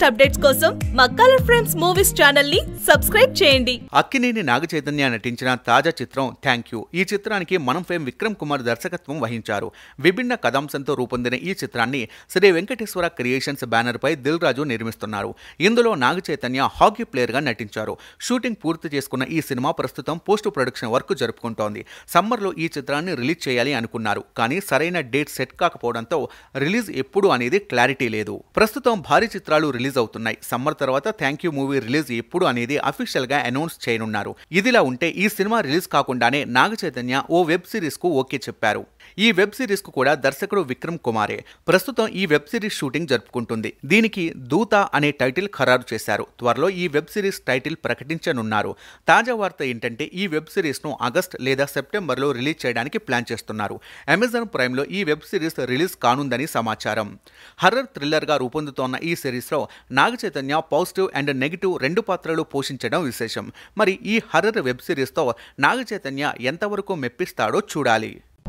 latest updates కోసం మా colour friends movies channel ని సబ్స్క్రైబ్ చేయండి అక్కినేని నాగ చైతన్య నటించిన తాజా చిత్రం థ్యాంక్ యూ ఈ చిత్రానికి మనం ఫేమ్ విక్రమ్ కుమార్ దర్శకత్వం వహించారు విభిన్న కథాంశంతో రూపొందిన ఈ చిత్రాన్ని శ్రీ వెంకటేశ్వర క్రియేషన్స్ బ్యానర్ పై దిల్ రాజు నిర్మిస్తున్నారు ఇందులో నాగ చైతన్య హాకీ ప్లేయర్ గా నటించారు షూటింగ్ పూర్తి చేసుకున్న ఈ సినిమా ప్రస్తుతం పోస్ట్ ప్రొడక్షన్ వర్క్ జరుపుకుంటోంది సమ్మర్ లో ఈ చిత్రాన్ని రిలీజ్ చేయాలి అనుకున్నారు కానీ సరైన డేట్ సెట్ కాకపోవడంతో రిలీజ్ ఎప్పుడు అనేది క్లారిటీ లేదు ప్రస్తుతం భారీ చిత్రాలు రిలీజ్ రిలీజ్ అవుతున్నాయి సమ్మర్ తర్వాత థ్యాంక్ యూ మూవీ రిలీజ్ ఎప్పుడు అనేది అఫీషియల్ గా అనౌన్స్ చేయనున్నారు ఇదిలా ఉంటే ఈ సినిమా రిలీజ్ కాకుండానే చైతన్య ఓ వెబ్ సిరీస్ కు ఓకే చెప్పారు ఈ వెబ్ సిరీస్ కు కూడా దర్శకుడు విక్రమ్ కుమారే ప్రస్తుతం ఈ వెబ్ సిరీస్ షూటింగ్ జరుపుకుంటుంది దీనికి దూత అనే టైటిల్ ఖరారు చేశారు త్వరలో ఈ వెబ్ సిరీస్ టైటిల్ ప్రకటించనున్నారు తాజా వార్త ఏంటంటే ఈ వెబ్ సిరీస్ను ఆగస్ట్ లేదా సెప్టెంబర్లో రిలీజ్ చేయడానికి ప్లాన్ చేస్తున్నారు అమెజాన్ ప్రైమ్లో ఈ వెబ్ సిరీస్ రిలీజ్ కానుందని సమాచారం హర్రర్ థ్రిల్లర్గా రూపొందుతోన్న ఈ సిరీస్లో Naga Chaitanya positive and negative రెండు పాత్రలు పోషించడం విశేషం మరి ఈ హర్రర్ వెబ్ సిరీస్తో నాగ చైతన్య ఎంతవరకు మెప్పిస్తాడో చూడాలి